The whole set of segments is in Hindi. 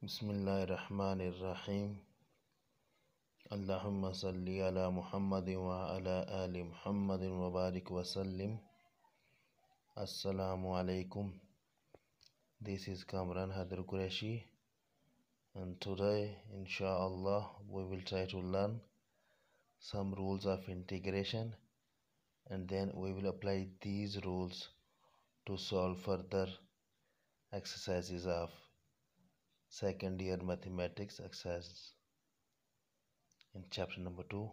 बसमीम अल्लाम सल महमद वाल महमद वबारक वसलम Assalamualaikum. This is Kamran Hadr Qureshi and today inshallah we will try to learn some rules of integration and then we will apply these rules to solve further exercises of second year mathematics exercise in chapter number two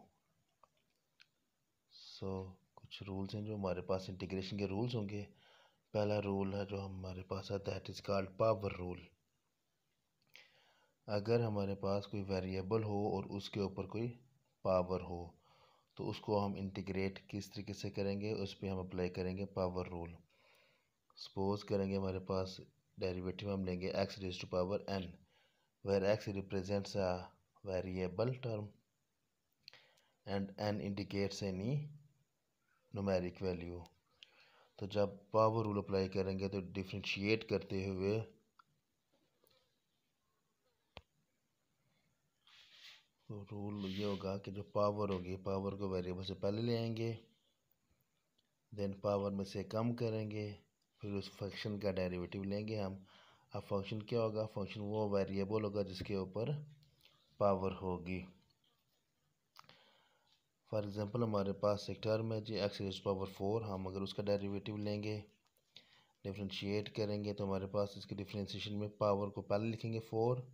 so कुछ रूल्स हैं जो हमारे पास इंटीग्रेशन के रूल्स होंगे पहला रूल है जो हमारे पास है that is called power rule अगर हमारे पास कोई वेरिएबल हो और उसके ऊपर कोई पावर हो तो उसको हम इंटीग्रेट किस तरीके से करेंगे उस पर हम अप्लाई करेंगे पावर रूल सपोज़ करेंगे हमारे पास डेरिवेटिव हम लेंगे x raise to power n where x represents a variable term and n indicates any numeric value तो जब पावर रूल अप्लाई करेंगे तो डिफ्रेंशिएट करते हुए तो रूल ये होगा कि जो पावर होगी पावर को वेरिएबल से पहले ले आएंगे देन पावर में से कम करेंगे फिर उस फंक्शन का डेरिवेटिव लेंगे हम अब फंक्शन क्या होगा फंक्शन वो वेरिएबल होगा जिसके ऊपर पावर होगी फॉर एग्ज़ाम्पल हमारे पास एक टर्म है जी एक्स रेज पावर फोर हम अगर उसका डेरिवेटिव लेंगे डिफ्रेंशिएट करेंगे तो हमारे पास इसके डिफ्रेंशिएशन में पावर को पहले लिखेंगे फ़ोर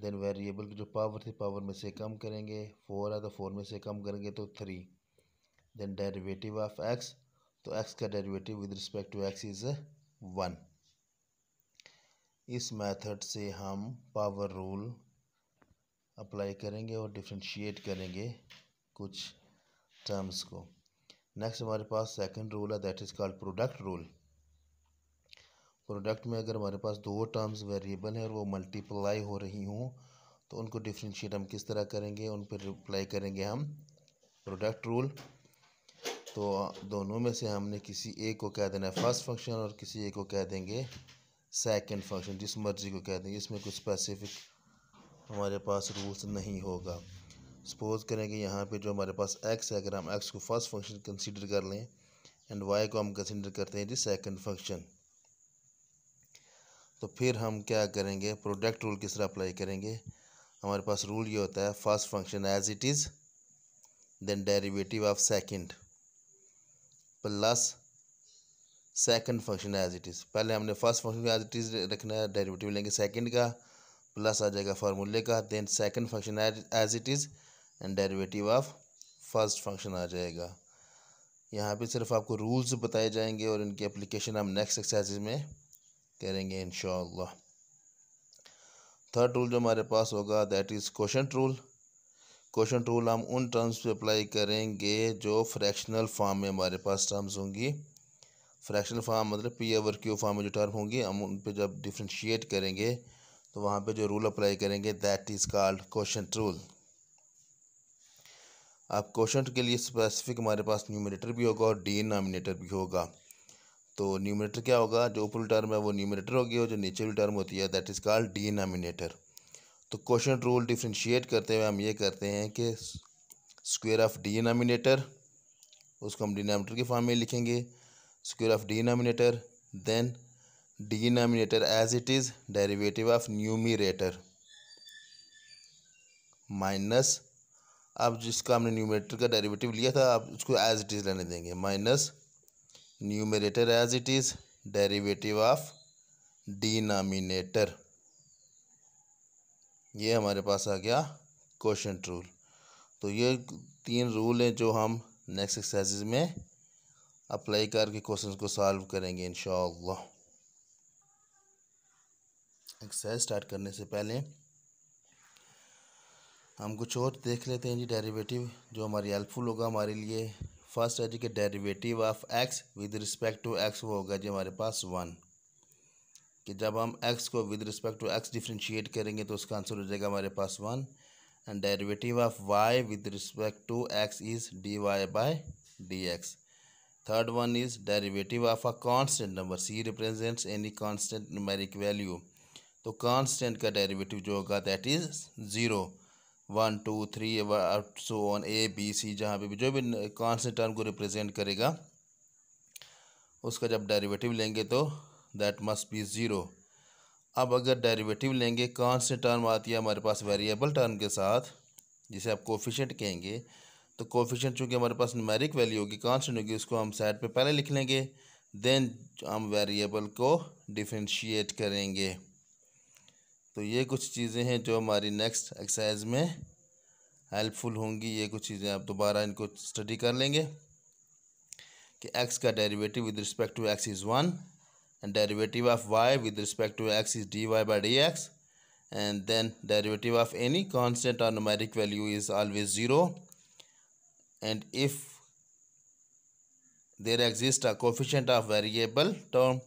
देन वेरिएबल की जो पावर थी पावर में से कम करेंगे फ़ोर है तो फ़ोर में से कम करेंगे तो three then derivative of x तो एक्स का derivative with respect to x is one इस मेथड से हम पावर रूल अप्लाई करेंगे और डिफ्रेंशिएट करेंगे कुछ टर्म्स को नेक्स्ट हमारे पास सेकंड रूल है that is called product rule product में अगर हमारे पास दो टर्म्स वेरिएबल हैं और वो मल्टीप्लाई हो रही हों तो उनको डिफ्रेंशिएट हम किस तरह करेंगे उन पर अप्लाई करेंगे हम प्रोडक्ट रूल तो दोनों में से हमने किसी एक को कह देना है फर्स्ट फंक्शन और किसी एक को कह देंगे सेकंड फंक्शन जिस मर्जी को कह देंगे इसमें कुछ स्पेसिफिक हमारे पास रूल्स नहीं होगा सपोज़ करें कि यहाँ पे जो हमारे पास एक्स है अगर हम एक्स को फर्स्ट फंक्शन कंसीडर कर लें एंड वाई को हम कंसीडर करते हैं जी सेकेंड फंक्शन तो फिर हम क्या करेंगे प्रोडक्ट रूल किस तरह अप्लाई करेंगे हमारे पास रूल ये होता है first function as it is then derivative of second plus second function as it is पहले हमने first function as it is रखना है डेरिवेटिव लेंगे सेकंड का प्लस आ जाएगा फार्मूले का then second function as it is and derivative of first function आ जाएगा यहाँ पे सिर्फ आपको रूल्स बताए जाएंगे और इनकी एप्लीकेशन हम नेक्स्ट एक्सरसाइज में करेंगे इन थर्ड रूल जो हमारे पास होगा that is question rule question tool हम उन टर्म्स पे अप्लाई करेंगे जो फ्रैक्शनल फॉर्म में हमारे पास टर्म्स होंगी फ्रैक्शनल फॉर्म मतलब पी एवर क्यू फॉर्म में जो टर्म होंगी हम उन पर जब डिफ्रेंशिएट करेंगे तो वहाँ पे जो रूल अप्लाई करेंगे that is called question rule अब क्वेश्चन के लिए स्पेसिफिक हमारे पास न्यूमिनेटर भी होगा और डी नामिनेटर भी होगा तो न्यूमिनेटर क्या होगा जो ऊपर टर्म है वो न्यूमिनेटर होगी और जो नीचे टर्म होती है that is called denominator तो क्वेश्चन रूल डिफ्रेंशिएट करते हुए हम ये करते हैं कि स्क्वेयर ऑफ डिनोमिनेटर उसको हम डिनोमिनेटर के फॉर्म में लिखेंगे square of denominator then denominator as it is derivative of numerator minus अब जिसका हमने न्यूमिनेटर का डेरिवेटिव लिया था आप उसको एज इट इज़ लेने देंगे minus numerator as it is derivative of denominator ये हमारे पास आ गया क्वेश्चन रूल तो ये तीन रूल हैं जो हम नेक्स्ट एक्सरसाइज में अप्लाई करके क्वेश्चन को सॉल्व करेंगे इन एक्सरसाइज स्टार्ट करने से पहले हम कुछ और देख लेते हैं जी डेरिवेटिव जो हमारी हेल्पफुल होगा हमारे लिए फर्स्ट है जी के derivative of x with respect to x वो होगा जी हमारे पास वन कि जब हम x को with respect to x differentiate करेंगे तो उसका आंसर हो जाएगा हमारे पास one and derivative of y with respect to x is d y by d x third one is derivative of a constant नंबर c represent any constant numeric value तो constant का derivative जो होगा that is zero one two three so on a b c जहाँ पे भी जो भी कांस्टेंट टर्म को रिप्रेजेंट करेगा उसका जब डेरिवेटिव लेंगे तो दैट मस्ट बी ज़ीरो अब अगर डेरिवेटिव लेंगे कौन से टर्म आती है हमारे पास वेरिएबल टर्म के साथ जिसे आप कोफिशेंट कहेंगे तो कोफिशेंट चूँकि हमारे पास नमेरिक वैल्यू होगी कांस्टेंट होगी उसको हम साइड पे पहले लिख लेंगे देन हम वेरिएबल को डिफ्रेंशिएट करेंगे तो ये कुछ चीज़ें हैं जो हमारी नेक्स्ट एक्सरसाइज में हेल्पफुल होंगी ये कुछ चीज़ें आप दोबारा इनको स्टडी कर लेंगे कि एक्स का derivative with respect to x is one and derivative of y with respect to x is dy by dx and then derivative of any constant or numeric value is always zero and if there exist a coefficient of variable term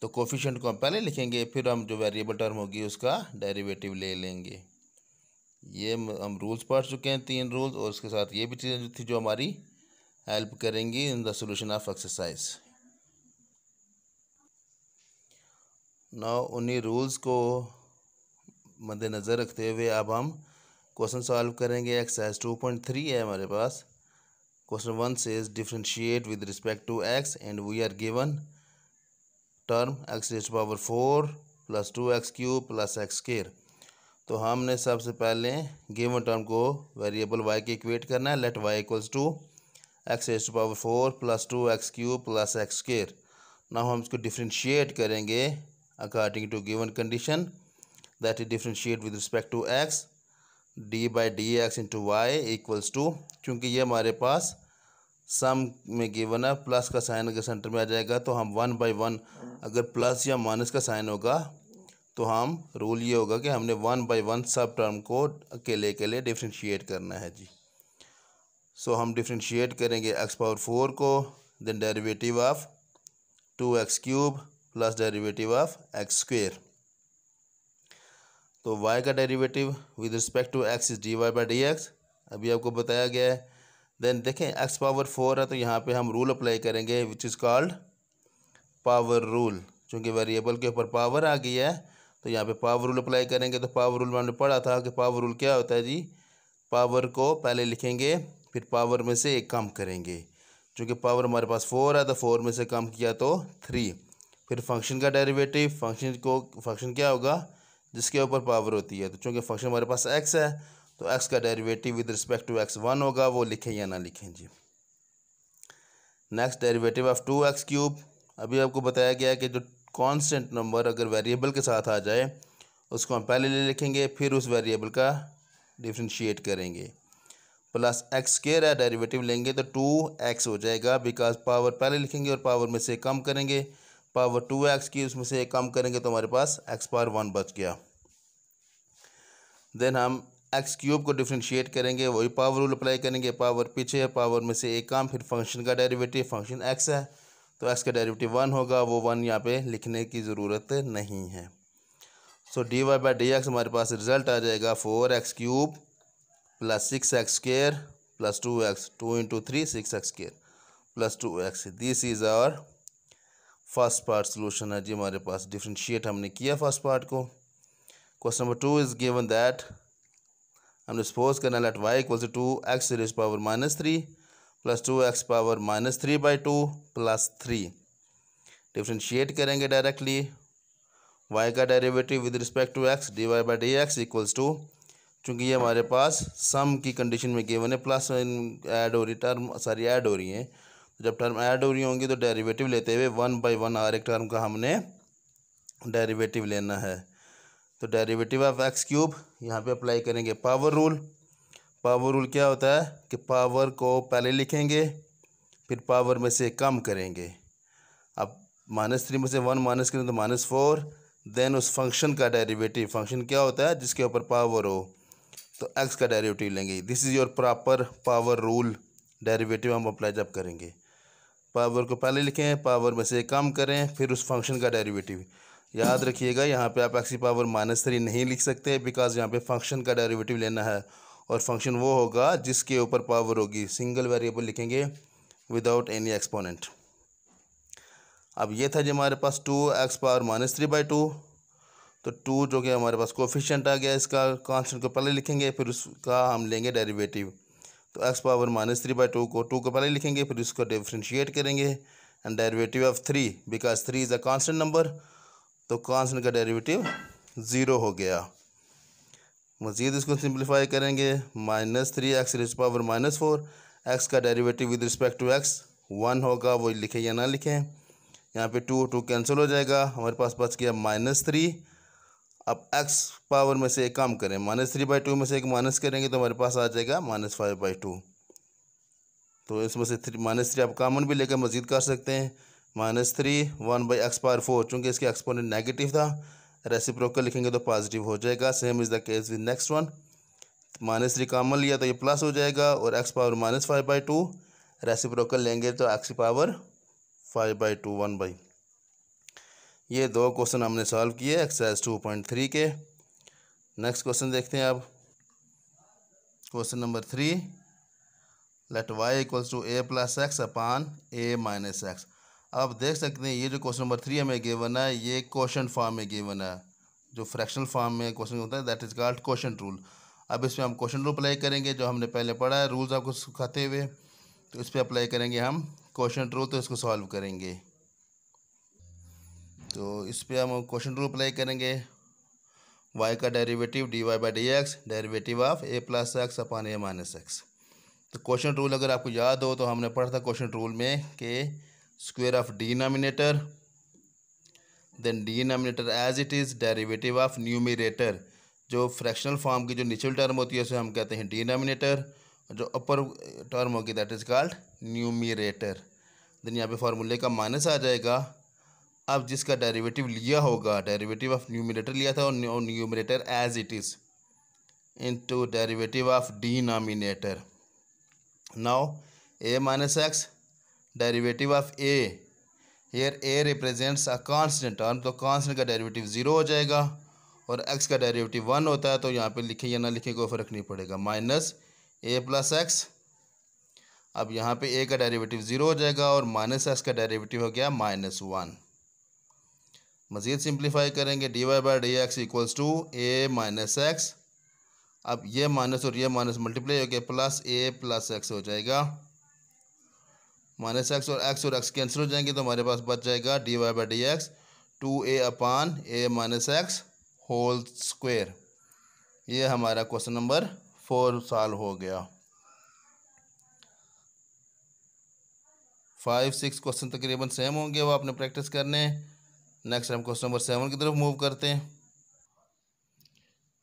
तो कोफिशेंट को हम पहले लिखेंगे फिर हम जो वेरिएबल टर्म होगी उसका डेरिवेटिव ले लेंगे ये हम रूल्स पढ़ चुके हैं तीन रूल्स और उसके साथ ये भी चीज़ें थी जो हमारी हेल्प करेंगी in the solution of exercise ना उन्हीं रूल्स को मद्देनज़र रखते हुए अब हम क्वेश्चन सॉल्व करेंगे एक्सरसाइज टू पॉइंट थ्री है हमारे पास क्वेश्चन वन से differentiate with respect to x and we are given term x raise power four plus two x cube plus x square तो हमने सबसे पहले गिवन टर्म को वेरिएबल वाई के इक्वेट करना है let y equals to x raise to power four plus two x cube plus x square ना हम इसको डिफ्रेंशिएट करेंगे according to given condition that we differentiate with respect to x d by dx into y equals to क्योंकि ये हमारे पास सम में गिवन है प्लस का साइन अगर सेंटर में आ जाएगा तो हम वन बाई वन अगर प्लस या माइनस का साइन होगा तो हम रूल ये होगा कि हमने वन बाई वन सब टर्म को अकेले अकेले डिफ्रेंशिएट करना है जी सो so, हम डिफ्रेंशिएट करेंगे एक्स पावर फोर को then derivative of two x cube plus derivative of x square तो y का derivative with respect to x is d y by d x अभी आपको बताया गया है देन देखें x पावर फोर है तो यहाँ पे हम रूल अप्लाई करेंगे which is called power rule चूँकि वेरिएबल के ऊपर पावर आ गई है तो यहाँ पे पावर रूल अप्लाई करेंगे तो पावर रूल में हमने पढ़ा था कि पावर रूल क्या होता है जी पावर को पहले लिखेंगे फिर पावर में से एक कम करेंगे चूँकि पावर हमारे पास फोर है तो फोर में से कम किया तो थ्री फिर फंक्शन का डेरिवेटिव फंक्शन को फंक्शन क्या होगा जिसके ऊपर पावर होती है तो चूँकि फंक्शन हमारे पास एक्स है तो एक्स का derivative with respect to x one होगा वो लिखें या ना लिखें जी next derivative of two x cube अभी आपको बताया गया है कि जो कांस्टेंट नंबर अगर वेरिएबल के साथ आ जाए उसको हम पहले ले लिखेंगे फिर उस वेरिएबल का डिफ्रेंशिएट करेंगे प्लस एक्स स्केयर है डेरिवेटिव लेंगे तो टू एक्स हो जाएगा बिकॉज पावर पहले लिखेंगे और पावर में से कम करेंगे पावर टू एक्स की उसमें से एक कम करेंगे तो हमारे पास एक्स पावर वन बच गया देन हम एक्स क्यूब को डिफ्रेंशिएट करेंगे वही पावर रूल अप्लाई करेंगे पावर पीछे है पावर में से एक काम फिर फंक्शन का डेरिवेटिव फंक्शन एक्स है तो एक्स का डेरिवेटिव वन होगा वो वन यहाँ पे लिखने की ज़रूरत नहीं है so d y by d x हमारे पास रिजल्ट आ जाएगा four x cube plus six x square plus two x two into three six x square plus two x this is our first part solution है जी हमारे पास डिफ्रेंशिएट हमने किया फर्स्ट पार्ट को question number two is given that हमने सपोज करना let y equal to two x raise power minus three plus two x power minus three by two plus three differentiate करेंगे डायरेक्टली वाई का derivative with respect to x d y by d x equals to चूँकि ये हमारे पास सम की कंडीशन में गिवन है प्लस एड हो रही टर्म सॉरी ऐड हो रही है जब टर्म ऐड हो रही होंगी तो डेरिवेटिव लेते हुए वन बाई वन हर एक टर्म का हमने डेरिवेटिव लेना है तो डेरिवेटिव ऑफ एक्स क्यूब यहाँ पे अप्लाई करेंगे पावर रूल पावर रूल क्या होता है कि पावर को पहले लिखेंगे फिर पावर में से कम करेंगे अब माइनस थ्री में से वन माइनस करें तो माइनस फोर देन उस फंक्शन का डेरिवेटिव फंक्शन क्या होता है जिसके ऊपर पावर हो तो एक्स का डेरिवेटिव लेंगे this is your proper power rule derivative हम अप्लाई जब करेंगे पावर को पहले लिखें पावर में से कम करें फिर उस फंक्शन का डेरिवेटिव याद रखिएगा यहाँ पे आप एक्सी पावर माइनस थ्री नहीं लिख सकते बिकॉज यहाँ पे फंक्शन का डेरिवेटिव लेना है और फंक्शन वो होगा जिसके ऊपर पावर होगी सिंगल वेरिएबल लिखेंगे विदाउट एनी एक्सपोनेंट अब ये था जो हमारे पास two x power minus three by two तो टू जो कि हमारे पास कोफिशेंट आ गया इसका कांस्टेंट को पहले लिखेंगे फिर उसका हम लेंगे डेरीवेटिव तो x power minus three by two को टू को पहले लिखेंगे फिर उसको डिफ्रेंशिएट करेंगे and derivative of three because three is a constant number तो कांस्टेंट का डेरिवेटिव ज़ीरो हो गया मज़ीद इसको सिंप्लीफाई करेंगे minus three x raise power minus four x का derivative with respect to x one होगा वो लिखें या ना लिखें यहाँ पे टू टू कैंसिल हो जाएगा हमारे पास बच गया माइनस थ्री अब एक्स पावर में से एक काम करें माइनस थ्री बाई टू में से एक माइनस करेंगे तो हमारे पास आ जाएगा माइनस फाइव बाई टू तो इसमें से थ्री माइनस थ्री आप कामन भी लेकर मजीद कर सकते हैं minus three one by x power four चूँकि इसके एक्सपोनेंट नेगेटिव था रेसिप्रोकल लिखेंगे तो पॉजिटिव हो जाएगा same is the case with next one minus three common लिया तो ये प्लस हो जाएगा और x power minus five by two reciprocal लेंगे तो x power five by two one by ये दो क्वेश्चन हमने सॉल्व किए एक्सरसाइज टू पॉइंट थ्री के नेक्स्ट क्वेश्चन देखते हैं अब question number three let y equals to a plus x upon a minus x अब देख सकते हैं ये जो क्वेश्चन नंबर थ्री हमें गिवन है ये क्वेश्चन फॉर्म में गिवन है जो फ्रैक्शनल फॉर्म में क्वेश्चन होता है that is called question rule अब इस पर हम क्वेश्चन रूल अप्लाई करेंगे जो हमने पहले पढ़ा है रूल्स आपको सिखाते हुए तो इस पर अप्लाई करेंगे हम क्वेश्चन रूल तो इसको सॉल्व करेंगे तो इस पर हम क्वेश्चन रूल अप्लाई करेंगे वाई का derivative d y by d x derivative of a plus x upon a minus x तो क्वेश्चन रूल अगर आपको याद हो तो हमने पढ़ा था क्वेश्चन रूल में कि square of denominator then denominator as it is derivative of numerator जो फ्रैक्शनल फॉर्म की जो निचल टर्म होती है उसे हम कहते हैं डिनोमिनेटर जो अपर टर्म होगी that is called numerator then यहाँ पे फार्मूले का माइनस आ जाएगा अब जिसका डेरिवेटिव लिया होगा डेरिवेटिव ऑफ न्यूमिनेटर लिया था और numerator as it is to derivative of denominator now a minus x derivative of a here a represents a constant term तो कांस्टेंट का डेरिवेटिव ज़ीरो हो जाएगा और एक्स का डेरिवेटिव वन होता है तो यहाँ पे लिखे या ना लिखे कोई फ़र्क नहीं पड़ेगा माइनस ए प्लस एक्स अब यहाँ पे ए का डेरिवेटिव ज़ीरो हो जाएगा और माइनस एक्स का डेरिवेटिव हो गया माइनस वन मज़ीद सिंप्लीफाई करेंगे d y by d x equals to a minus x अब ये माइनस और ये माइनस मल्टीप्लाई हो गया प्लस ए प्लस एक्स हो जाएगा माइनस एक्स और एक्स और एक्स कैंसिल हो जाएंगे तो हमारे पास बच जाएगा d y by d x two a upon a minus x whole square ये हमारा क्वेश्चन नंबर फोर साल हो गया फाइव सिक्स क्वेश्चन तकरीबन सेम होंगे वो आपने प्रैक्टिस करने हैं नेक्स्ट हम क्वेश्चन नंबर सेवन की तरफ मूव करते हैं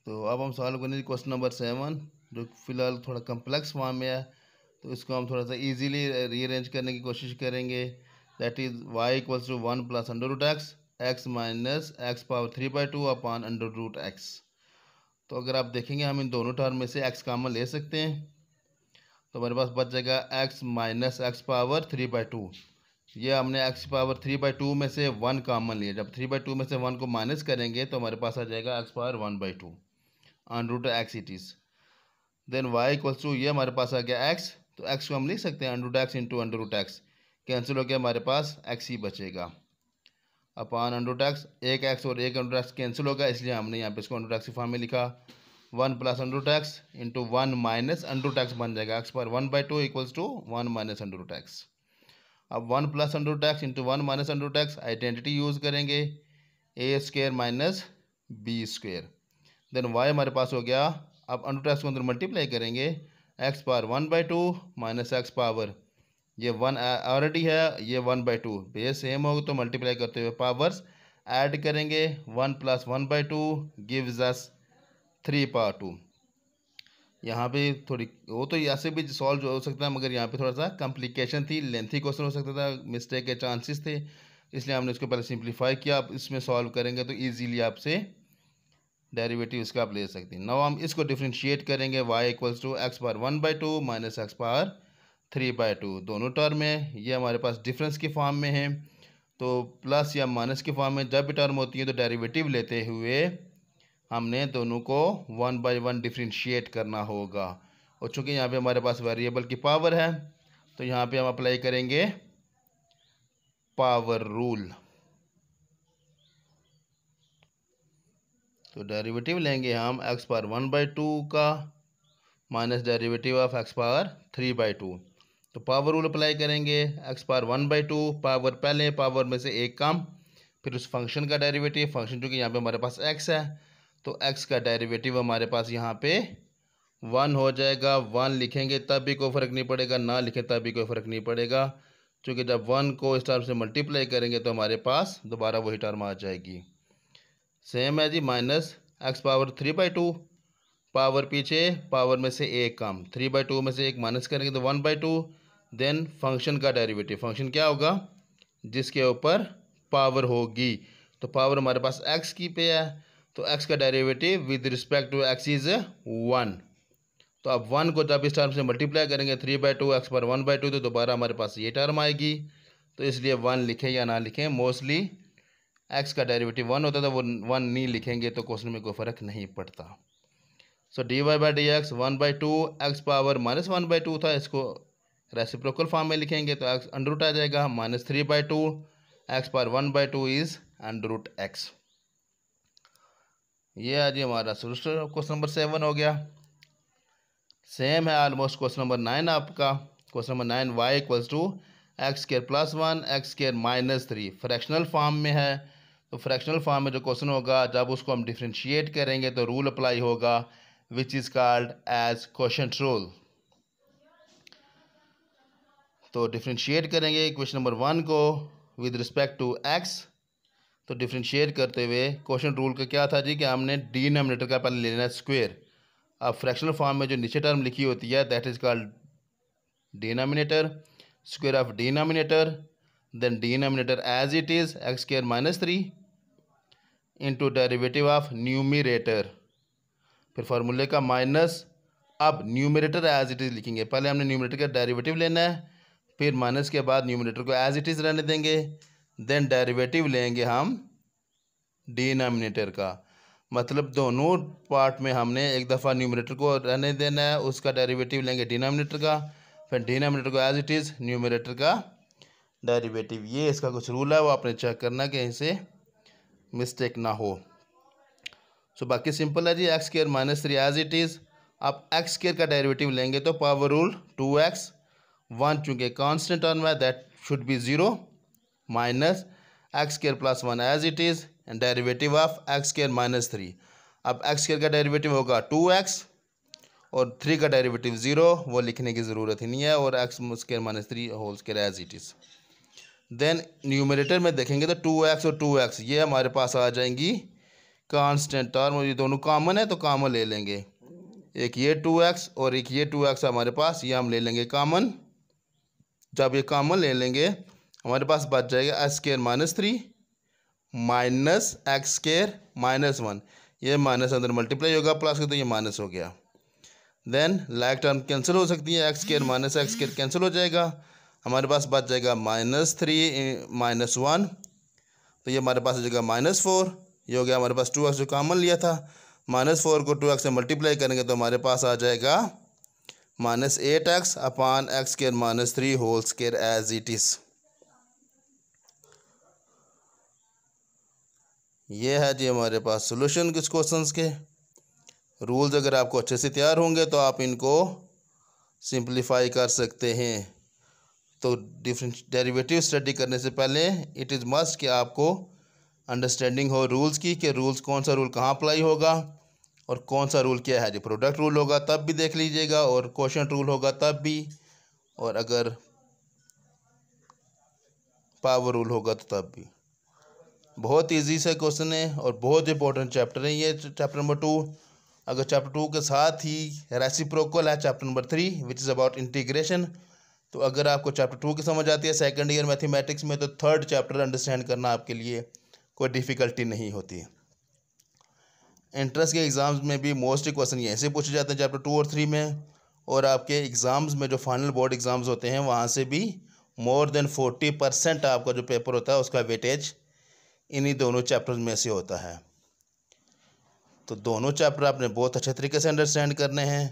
तो अब हम सॉल्व करेंगे क्वेश्चन नंबर सेवन जो फिलहाल थोड़ा कम्प्लेक्स फॉर्म में है तो इसको हम थोड़ा सा इजीली रीअरेंज करने की कोशिश करेंगे that is y equals to one plus under root x x minus x power three by two upon under root x तो अगर आप देखेंगे हम इन दोनों टर्म में से एक्स कामन ले सकते हैं तो हमारे पास बच जाएगा x minus x power three by two ये हमने x power three by two में से वन कामन लिया जब थ्री बाई टू में से वन को माइनस करेंगे तो हमारे पास आ जाएगा x power one by two अन root x it is then y equals to ये हमारे पास आ गया एक्स तो एक्स को हम लिख सकते हैं root x into under x cancel हो गया हमारे पास एक्स ही बचेगा अन रूट एक्स एक एक्स और एक अंडर एक्स कैंसिल होगा इसलिए हमने यहाँ पे इसको अंडर टैक्स फॉर्म में लिखा one plus under x into one minus under x बन जाएगा x power one by two equals to one minus under x अब one plus under x into one minus under x identity use करेंगे a square minus b square then y हमारे पास हो गया अब अंडर टैक्स को अंदर मल्टीप्लाई करेंगे x power one by two minus x power ये वन ऑलरेडी है ये वन बाई टू ये सेम होगा तो मल्टीप्लाई करते हुए पावर्स ऐड करेंगे one plus one by two gives us three power two यहाँ पे थोड़ी वो तो ऐसे भी सॉल्व हो सकता है मगर यहाँ पे थोड़ा सा कॉम्प्लिकेशन थी लेंथी क्वेश्चन हो सकता था मिस्टेक के चांसेस थे इसलिए हमने इसको पहले सिंप्लीफाई किया आप इसमें सॉल्व करेंगे तो ईजीली आपसे डेरिवेटिव इसका आप ले सकते हैं नौ हम इसको डिफ्रेंशिएट करेंगे y equals to x power one by two minus x power three by two दोनों टर्म है ये हमारे पास डिफरेंस के फॉर्म में है तो प्लस या माइनस के फॉर्म में जब भी टर्म होती है तो डेरिवेटिव लेते हुए हमने दोनों को वन बाय वन डिफ्रेंशिएट करना होगा और चूंकि यहाँ पे हमारे पास वेरिएबल की पावर है तो यहाँ पे हम अप्लाई करेंगे पावर रूल तो डेरिवेटिव लेंगे हम x power one by two का minus derivative of x power three by two तो पावर रूल अप्लाई करेंगे x power one by two power पहले पावर में से एक कम फिर उस फंक्शन का डेरिवेटिव फंक्शन चूंकि यहाँ पे हमारे पास एक्स है तो एक्स का डेरिवेटिव हमारे पास यहाँ पे वन हो जाएगा वन लिखेंगे तब भी कोई फ़र्क नहीं पड़ेगा ना लिखें तब भी कोई फ़र्क नहीं पड़ेगा क्योंकि जब वन को इस टर्म से मल्टीप्लाई करेंगे तो हमारे पास दोबारा वही टर्म आ जाएगी सेम है जी minus x power three by two power पीछे पावर में से एक कम थ्री बाई टू में से एक माइनस करेंगे तो one by two then function का डेरिवेटिव फंक्शन क्या होगा जिसके ऊपर पावर होगी तो पावर हमारे पास एक्स की पे है तो एक्स का derivative with respect to x is one तो अब वन को जब इस टर्म से मल्टीप्लाई करेंगे three by two x power one by two तो दोबारा हमारे पास ये टर्म आएगी तो इसलिए वन लिखें या ना लिखें मोस्टली एक्स का डेरिवेटिव वन होता था तो वो वन नहीं लिखेंगे तो क्वेश्चन में कोई फ़र्क नहीं पड़ता so d y by d x one by two x power minus one by two था इसको रेसिप्रोकल फॉर्म में लिखेंगे तो एक्स अंडरूट आ जाएगा minus three by two x power one by two is under root x ये आज हमारा क्वेश्चन नंबर सेवन हो गया सेम है आलमोस्ट क्वेश्चन नंबर नाइन आपका question number nine y equals to x square plus one x square minus three fractional form में है तो फ्रैक्शनल फॉर्म में जो क्वेश्चन होगा जब उसको हम डिफ्रेंशिएट करेंगे तो रूल अप्लाई होगा which is called as quotient rule तो डिफ्रेंशिएट करेंगे क्वेश्चन नंबर वन को विद रिस्पेक्ट टू एक्स तो डिफ्रेंशिएट करते हुए क्वेश्चन रूल का क्या था जी कि हमने डिनोमिनेटर का पहले लेना है स्क्वेयर अब फ्रैक्शनल फॉर्म में जो नीचे टर्म लिखी होती है that is called denominator square of denominator then denominator as it is x square minus three into derivative of numerator फिर फार्मूले का माइनस अब न्यूमिरेटर एज इट इज़ लिखेंगे पहले हमने न्यूमिरेटर का डेरिवेटिव लेना है फिर माइनस के बाद न्यूमिनेटर को एज इट इज़ रहने देंगे देन डेरिवेटिव लेंगे हम डिनोमिनेटर का मतलब दोनों पार्ट में हमने एक दफ़ा न्यूमिनेटर को रहने देना है उसका डेरिवेटिव लेंगे डिनोमिनेटर का फिर डिनोमिनेटर को एज इट इज़ न्यूमिनेटर का डेरिवेटिव ये इसका कुछ रूल है वो आपने चेक करना कहीं से मिस्टेक ना हो सो so, बाकी सिंपल है जी x square minus three as it is आप एक्स स्केयर का डेरिवेटिव लेंगे तो power rule two x one चूँकि कॉन्स्टेंट टर्म है that should be zero minus x square plus one as it is derivative of x square minus three अब एक्स केयर का डेरिवेटिव होगा टू एक्स और थ्री का डेरिवेटिव ज़ीरो वो लिखने की ज़रूरत ही नहीं है और x square minus three whole square as it is then numerator में देखेंगे तो टू एक्स और टू एक्स ये हमारे पास आ जाएंगी कॉन्स्टेंट टर्म ये दोनों कॉमन है तो कॉमन ले लेंगे एक ये टू एक्स और एक ये टू एक्स हमारे पास ये हम ले लेंगे कॉमन जब ये कॉमन ले लेंगे हमारे पास बच जाएगा x square minus three minus x square minus one ये माइनस अंदर मल्टीप्लाई होगा प्लस के तो ये माइनस हो गया देन लाइक टर्म कैंसिल हो सकती है x square minus x square cancel हो जाएगा हमारे पास बच जाएगा माइनस थ्री माइनस वन तो ये हमारे पास हो जाएगा माइनस फोर ये हो गया हमारे पास टू एक्स जो कामन लिया था माइनस फोर को टू एक्स से मल्टीप्लाई करेंगे तो हमारे पास आ जाएगा minus eight x upon x square minus three whole square as it is ये है जी हमारे पास सोल्यूशन किस क्वेश्चन के रूल्स अगर आपको अच्छे से तैयार होंगे तो आप इनको सिंप्लीफाई कर सकते हैं तो डिफरेंट डेरिवेटिव स्टडी करने से पहले इट इज़ मस्ट कि आपको अंडरस्टैंडिंग हो रूल्स की कि रूल्स कौन सा रूल कहाँ अप्लाई होगा और कौन सा रूल क्या है जी प्रोडक्ट रूल होगा तब भी देख लीजिएगा और क्वेश्चन रूल होगा तब भी और अगर पावर रूल होगा तो तब भी बहुत इजी से क्वेश्चन है और बहुत इंपॉर्टेंट चैप्टर है ये चैप्टर नंबर टू अगर चैप्टर टू के साथ ही रेसिप्रोकल है chapter number three which is about integration तो अगर आपको चैप्टर टू की समझ आती है सेकंड ईयर मैथमेटिक्स में तो थर्ड चैप्टर अंडरस्टैंड करना आपके लिए कोई डिफ़िकल्टी नहीं होती एंट्रेंस के एग्ज़ाम्स में भी मोस्टली क्वेश्चन यहीं से पूछे जाते हैं चैप्टर टू और थ्री में और आपके एग्ज़ाम्स में जो फाइनल बोर्ड एग्ज़ाम्स होते हैं वहाँ से भी मोर देन फोर्टी परसेंट आपका जो पेपर होता है उसका वेटेज इन्हीं दोनों चैप्टर में से होता है तो दोनों चैप्टर आपने बहुत अच्छे तरीके से अंडरस्टैंड करने हैं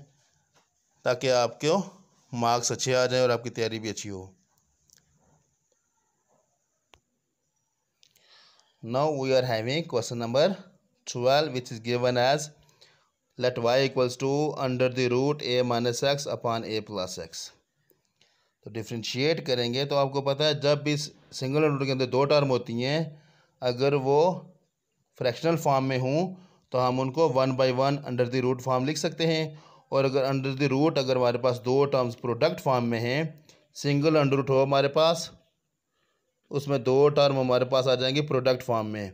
ताकि आपके मार्क्स अच्छे आ जाएं और आपकी तैयारी भी अच्छी हो now we are having question number twelve which is given as let y equals to under the root a minus x upon a plus x तो डिफ्रेंशिएट करेंगे तो आपको पता है जब भी सिंगल रूट के अंदर दो टर्म होती हैं अगर वो फ्रैक्शनल फॉर्म में हूँ तो हम उनको one by one under the root form लिख सकते हैं और अगर अंडर द रूट अगर हमारे पास दो टर्म्स प्रोडक्ट फॉर्म में हैं सिंगल अंडर रूट हो हमारे पास उसमें दो टर्म हमारे पास आ जाएंगे प्रोडक्ट फॉर्म में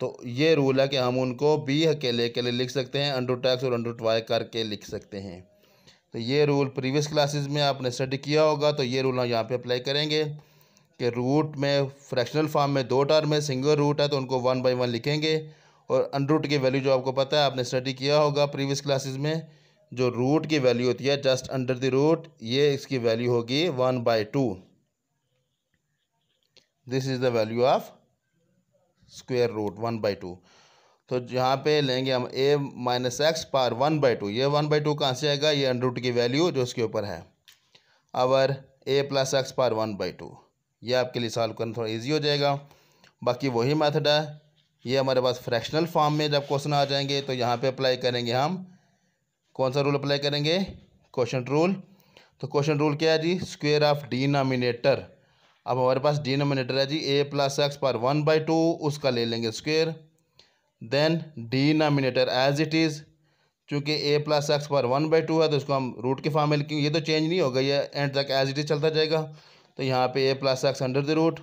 तो ये रूल है कि हम उनको बी अकेले अकेले लिख सकते हैं अंडर टैक्स और अंडर वाई करके लिख सकते हैं तो ये रूल प्रीवियस क्लासेस में आपने स्टडी किया होगा तो ये रूल हम यहाँ पे अप्लाई करेंगे कि रूट में फ्रैक्शनल फॉर्म में दो टर्म है सिंगल रूट है तो उनको वन बाई वन लिखेंगे और अनरूट की वैल्यू जो आपको पता है आपने स्टडी किया होगा प्रीवियस क्लासेस में जो रूट की वैल्यू होती है जस्ट अंडर द रूट ये इसकी वैल्यू होगी one by two this is the value of square root one by two तो यहाँ पे लेंगे हम a minus x power one by two ये वन बाई टू कहाँ से आएगा ये अंडर रूट की वैल्यू जो उसके ऊपर है our a plus x power one by two यह आपके लिए सॉल्व करना थोड़ा ईजी हो जाएगा बाकी वही मैथड है ये हमारे पास फ्रैक्शनल फॉर्म में जब क्वेश्चन आ जाएंगे तो यहाँ पे अप्लाई करेंगे हम कौन सा रूल अप्लाई करेंगे क्वेश्चन रूल तो क्वेश्चन रूल क्या है जी स्क्वेयर ऑफ डिनोमिनेटर अब हमारे पास डिनोमिनेटर है जी a plus x power one by two उसका ले लेंगे square then denominator as it is चूँकि a plus x power one by two है तो इसको हम रूट के फॉर्म में लिखेंगे ये तो चेंज नहीं होगा ये एंड तक एज इट इज़ चलता जाएगा तो यहाँ पे a plus x under the root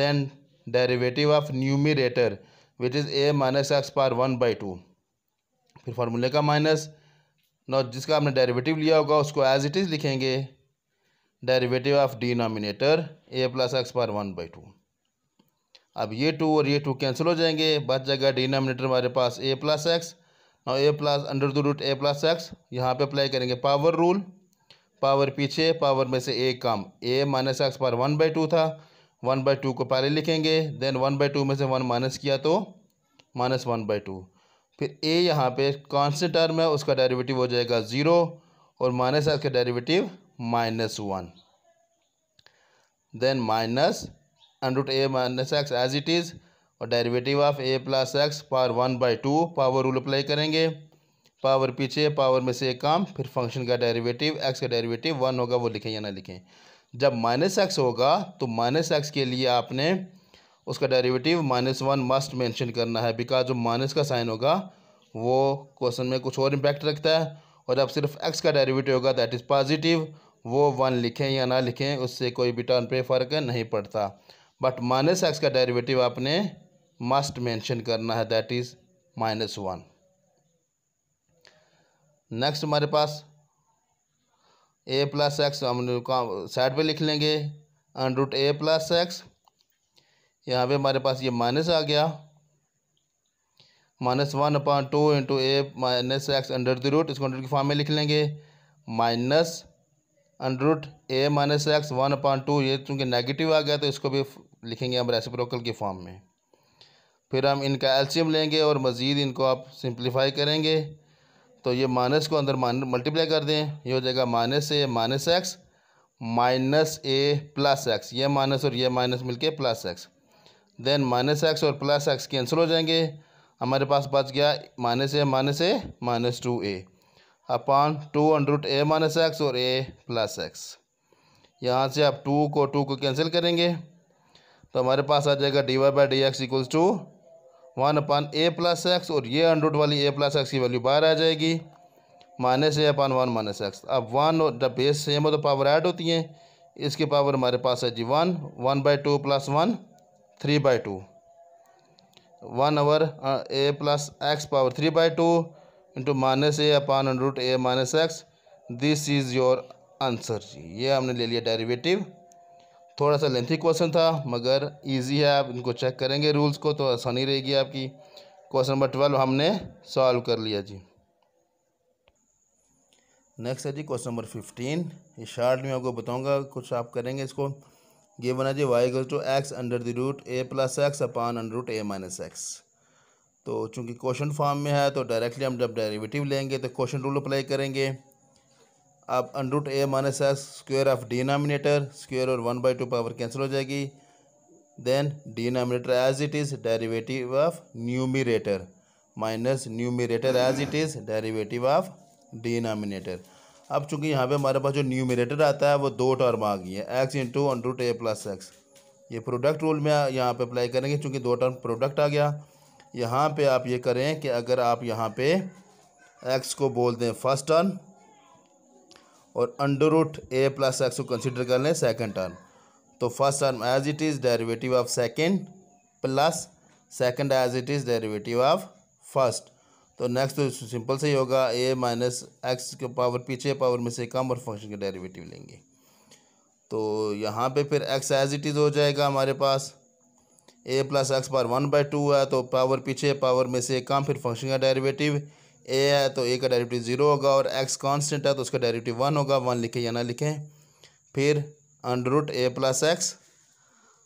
then derivative of numerator which is a minus x power one by two फिर फार्मूले का माइनस नौ जिसका आपने डेरिवेटिव लिया होगा उसको एज इट इज़ लिखेंगे derivative of denominator a plus x power one by two अब ये टू और ये टू कैंसिल हो जाएंगे बच जाएगा डिनोमिनेटर हमारे पास ए प्लस एक्स और a plus under the root a plus x यहाँ पे अप्लाई करेंगे पावर रूल पावर पीछे पावर में से एक कम a minus x power one by two था वन बाई टू को पहले लिखेंगे देन वन बाई टू में से वन माइनस किया तो माइनस वन बाई टू फिर ए यहाँ पे कॉन्स्टेंट टर्म है उसका डेरिवेटिव हो जाएगा ज़ीरो और माइनस एक्स का derivative minus one then minus under root a minus x as it is और derivative of a plus x power one by two power rule apply करेंगे पावर पीछे पावर में से एक काम फिर फंक्शन का डेरिवेटिव एक्स का डेरिवेटिव वन होगा वो लिखें या ना लिखें जब माइनस एक्स होगा तो माइनस एक्स के लिए आपने उसका derivative minus one must mention करना है बिकॉज जो माइनस का साइन होगा वो क्वेश्चन में कुछ और इम्पैक्ट रखता है और अब सिर्फ एक्स का डेरिवेटिव होगा दैट इज़ पॉजिटिव वो वन लिखें या ना लिखें उससे कोई भी टर्न पे फ़र्क नहीं पड़ता बट माइनस एक्स का डेरिवेटिव आपने मस्ट मेंशन करना है that is minus one next हमारे पास ए प्लस एक्स हम साइड पे लिख लेंगे under root a plus x यहाँ पे हमारे पास ये माइनस आ गया minus one upon two into a minus x under the root इसको अंडर की फॉर्म में लिख लेंगे minus under root a minus x one upon two ये चूँकि नेगेटिव आ गया तो इसको भी लिखेंगे हम रेसिप्रोकल के फॉर्म में फिर हम इनका एल्शियम लेंगे और मज़ीद इनको आप सिंप्लीफाई करेंगे तो ये माइनस को अंदर मान मल्टीप्लाई कर दें ये हो जाएगा minus a minus x minus a plus x ये माइनस और ये माइनस मिलके plus x then minus x और प्लस एक्स कैंसिल हो जाएंगे हमारे पास बच गया minus a minus a minus two a upon two under root a minus x और ए प्लस एक्स यहाँ से आप टू को टू को कैंसिल करेंगे तो हमारे पास आ जाएगा d y by d x equals to one upon a plus x और ये अंडरूट वाली ए प्लस एक्स की वैल्यू बाहर आ जाएगी minus a upon one minus x अब वन और जब बेस सेम हो तो पावर ऐड होती हैं इसकी पावर हमारे पास है जी one one by two plus one three by two one over a plus x power three by two into minus a upon under root a minus x this is your answer जी ये हमने ले लिया डेरिवेटिव थोड़ा सा लेंथी क्वेश्चन था मगर इजी है आप इनको चेक करेंगे रूल्स को तो आसानी रहेगी आपकी क्वेश्चन नंबर ट्वेल्व हमने सॉल्व कर लिया जी नेक्स्ट है जी क्वेश्चन नंबर फिफ्टीन ये शार्ट में आपको बताऊंगा कुछ आप करेंगे इसको ये बना जी वाई गज two x under the root a plus x upon under root a minus x तो चूंकि क्वेश्चन फॉर्म में है तो डायरेक्टली हम जब डेरिवेटिव लेंगे तो क्वेश्चन रूल अप्लाई करेंगे अब अन root a minus x square of denominator square और one by two power cancel हो जाएगी then denominator as it is derivative of numerator minus numerator as it is derivative of denominator अब चूंकि यहाँ पे हमारे पास जो न्यूमिरेटर आता है वो दो टर्म आ गई है x into under root a plus x ये प्रोडक्ट रूल में यहाँ पे अप्लाई करेंगे चूंकि दो टर्म प्रोडक्ट आ गया यहाँ पे आप ये करें कि अगर आप यहाँ पे एक्स को बोल दें फर्स्ट टर्म और under root a plus x को कंसिडर कर लें सेकेंड टर्म तो first term as it is derivative of second plus second as it is derivative of first तो नेक्स्ट तो सिंपल से ही होगा ए माइनस एक्स के पावर पीछे पावर में से कम और फंक्शन के डेरिवेटिव लेंगे तो यहाँ पे फिर एक्स एज इट इज़ हो जाएगा हमारे पास a plus x power one by two है तो पावर पीछे पावर में से कम फिर फंक्शन का डेरिवेटिव ए है तो ए का डायरेक्टिव ज़ीरो होगा और एक्स कांस्टेंट है तो उसका डायरेक्टिव वन होगा वन लिखें या ना लिखें फिर under root a plus x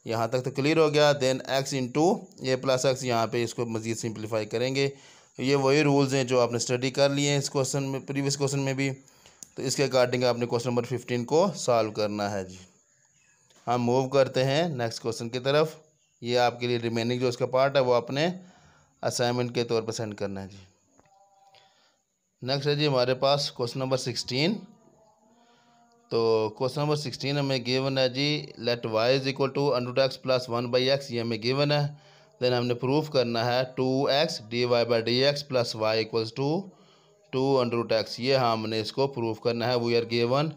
यहाँ तक तो क्लियर हो गया then x into a plus x यहाँ पर इसको मज़ीद सिंप्लीफाई करेंगे ये वही रूल्स हैं जो आपने स्टडी कर लिए हैं इस क्वेश्चन में प्रीवियस क्वेश्चन में भी तो इसके अकॉर्डिंग आपने क्वेश्चन नंबर फिफ्टीन को सॉल्व करना है जी हम मूव करते हैं नेक्स्ट क्वेश्चन की तरफ ये आपके लिए रिमेनिंग जो इसका पार्ट है वो आपने असाइनमेंट के तौर पर सेंड करना है जी नेक्स्ट है जी हमारे पास क्वेश्चन नंबर सिक्सटीन तो क्वेश्चन नंबर सिक्सटीन हमें गिवन है जी let y is equal to under x plus one by x ये हमें गिवन है देन हमने प्रूफ करना है two x d y by d x plus y equals to two under x ये हमने इसको प्रूफ करना है we are given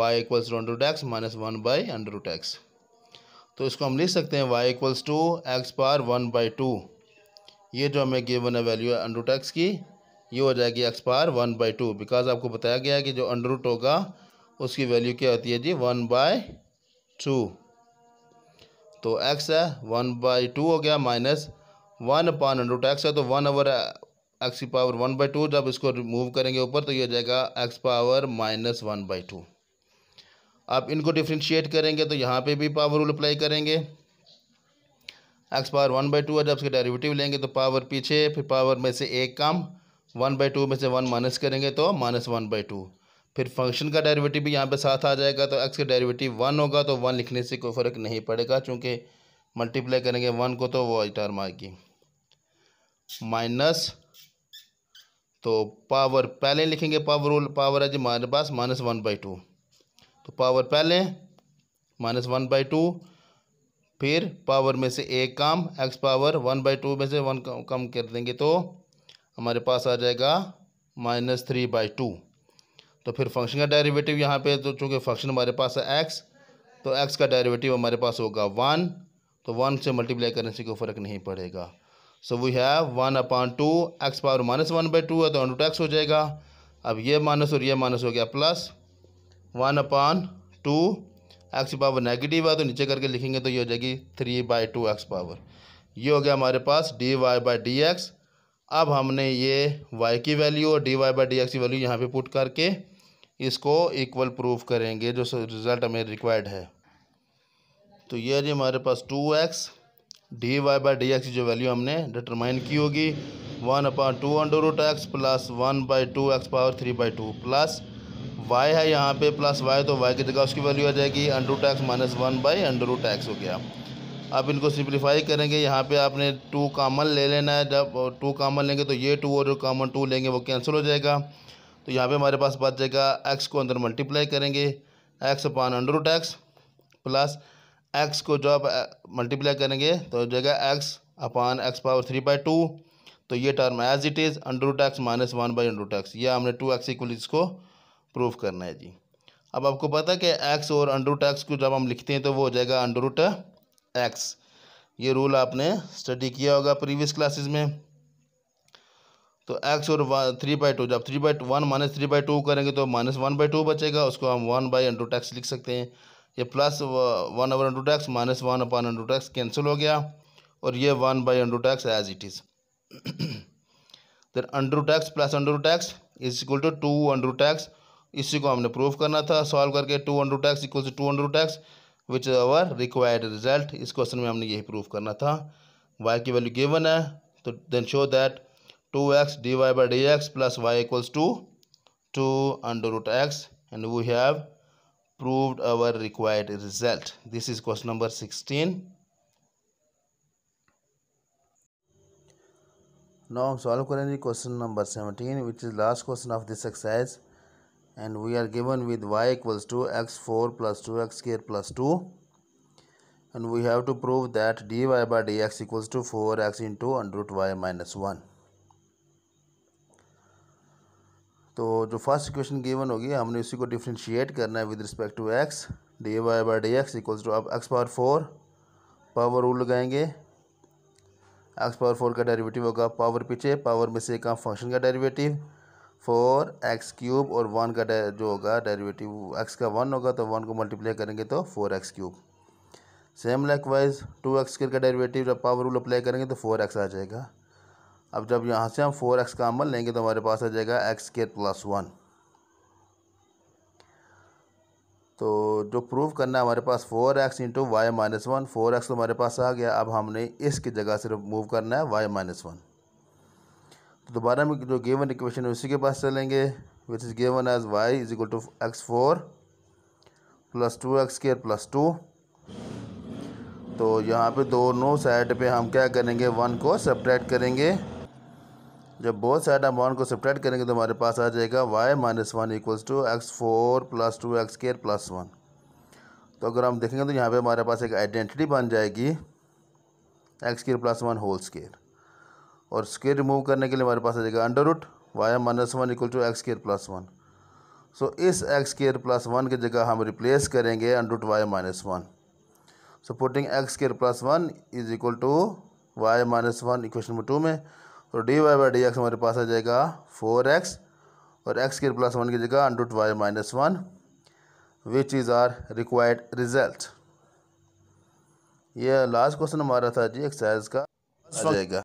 y equals to under x minus one by under x तो इसको हम लिख सकते हैं y equals to x power one by two ये जो हमें गिवन है वैल्यू है अंडर एक्स की ये हो जाएगी x power one by two because आपको बताया गया है कि जो अंडर रूट होगा उसकी वैल्यू क्या होती है जी वन बाय टू तो एक्स है वन बाई टू हो गया minus one upon under root x है तो वन ओवर एक्स की पावर वन बाई टू जब इसको रिमूव करेंगे ऊपर तो ये हो जाएगा x power minus one by two आप इनको डिफ्रेंशिएट करेंगे तो यहाँ पे भी पावर रूल अप्लाई करेंगे x power one by two है जब इसके डेरिवेटिव लेंगे तो पावर पीछे फिर पावर में से एक कम वन बाई टू में से वन माइनस करेंगे तो माइनस वन बाई टू फिर फंक्शन का डेरिवेटिव भी यहाँ पे साथ आ जाएगा तो एक्स का डेरिवेटिव वन होगा तो वन लिखने से कोई फ़र्क नहीं पड़ेगा चूँकि मल्टीप्लाई करेंगे वन को तो वो टर्म आएगी माइनस तो पावर पहले लिखेंगे पावर रूल पावर है जी हमारे पास माइनस वन बाई टू तो पावर पहले माइनस वन बाई टू फिर पावर में से एक काम x power one by two में से वन कम कर देंगे तो हमारे पास आ जाएगा माइनस थ्री बाई टू तो फिर फंक्शन का डेरिवेटिव यहाँ पे तो चूँकि फंक्शन हमारे पास है एक्स तो एक्स का डेरिवेटिव हमारे पास होगा वन तो वन से मल्टीप्लाई करने से कोई फ़र्क नहीं पड़ेगा so we have one upon two x power minus one by two है तो अंडू टैक्स हो जाएगा अब ये माइनस और ये माइनस हो गया plus one upon two x power negative है तो नीचे करके लिखेंगे तो ये हो जाएगी three by two x power ये हो गया हमारे पास d y by d x अब हमने ये y की वैल्यू और d y by d x की वैल्यू यहाँ पे पुट करके इसको इक्वल प्रूफ करेंगे जो रिज़ल्ट हमें रिक्वायर्ड है तो ये जी हमारे पास two x d y by d x की जो वैल्यू हमने डिटरमाइन की होगी one upon two under root x plus one by two x power three by two plus y है यहाँ पे प्लस वाई तो वाई की जगह उसकी वैल्यू आ जाएगी under root x minus one by under root x हो गया आप इनको सिंप्लीफाई करेंगे यहाँ पे आपने टू कामन ले लेना है जब टू कामन लेंगे तो ये टू और जो कामन टू लेंगे वो कैंसिल हो जाएगा तो यहाँ पे हमारे पास बच जाएगा एक्स को अंदर मल्टीप्लाई करेंगे x upon under root x plus x को जो आप मल्टीप्लाई करेंगे तो हो जाएगा x upon x power three by two तो ये term as it is root x minus one by root x ये हमने टू एक्स इक्वल इसको प्रूव करना है जी अब आपको पता है कि एक्स और उट एक्स को जब हम लिखते हैं तो वो हो जाएगा अंडर उट एक्स ये रूल आपने स्टडी किया होगा प्रीवियस क्लासेस में तो एक्स और थ्री बाई टू जब three by one minus three by two करेंगे तो माइनस वन बाई टू बचेगा उसको हम वन बाई अंडू टैक्स लिख सकते हैं ये plus one over under x minus one upon under x cancel हो गया और ये one by under x as it is then under x plus under x is equal to two under x इसी को हमने प्रूफ करना था सॉल्व करके two under x equal to two under x which is our required result इस क्वेश्चन में हमने यही प्रूव करना था वाई की वैल्यू गिवन है तो then show that two x d y by d x plus y equals to two under root x and we have proved our required result this is question number sixteen now solve करेंगे question number seventeen which is last question of this exercise and we are given with y equals to x four plus two x square plus two, and we have to prove that dy by dx equals to four x into under root y minus one. तो जो फर्स्ट इक्वेशन गिवन होगी हमने उसी को डिफ्रेंशिएट करना है with respect to x d y by d x equals to अब x power four power rule लगाएंगे एक्स पावर फोर का डेरिवेटिव होगा पावर पीछे पावर में से एक फंक्शन का डेरिवेटिव फोर एक्स क्यूब और वन का जो होगा डेरिवेटिव एक्स का वन होगा तो वन को मल्टीप्लाई करेंगे तो four x cube same likewise two x का डेरिवेटिव जब पावर रूल अप्लाई करेंगे तो फोर एक्स आ जाएगा अब जब यहाँ से हम फोर एक्स का अमल लेंगे तो हमारे पास आ जाएगा एक्स के प्लस वन तो जो प्रूव करना है हमारे पास four x into y minus one four x तो हमारे पास आ गया अब हमने इसकी जगह सिर्फ मूव करना है वाई माइनस वन तो दोबारा में जो गेवन इक्वेशन है उसी के पास चलेंगे which is given as y is equal to x four plus two x square plus two तो यहाँ पे दोनों साइड पे हम क्या करेंगे वन को सब्ट्रैक्ट करेंगे जब बहुत साइड हम वन को सब्ट्रैक्ट करेंगे तो हमारे पास आ जाएगा y minus one equals to x four plus two x square plus one तो अगर हम देखेंगे तो यहाँ पे हमारे पास एक आइडेंटिटी बन जाएगी x square plus one whole square और स्केयर रिमूव करने के लिए हमारे पास आ जाएगा under root y minus one equal to x square plus one so इस एक्स केयर प्लस वन की जगह हम रिप्लेस करेंगे under root y minus one so putting x square plus one is equal to y minus one equation number two में और d y by d x हमारे पास आ जाएगा फोर एक्स और एक्स केयर प्लस वन की जगह under root y minus one which is our required result यह लास्ट क्वेश्चन हमारा था जी एक्सरसाइज का आ जाएगा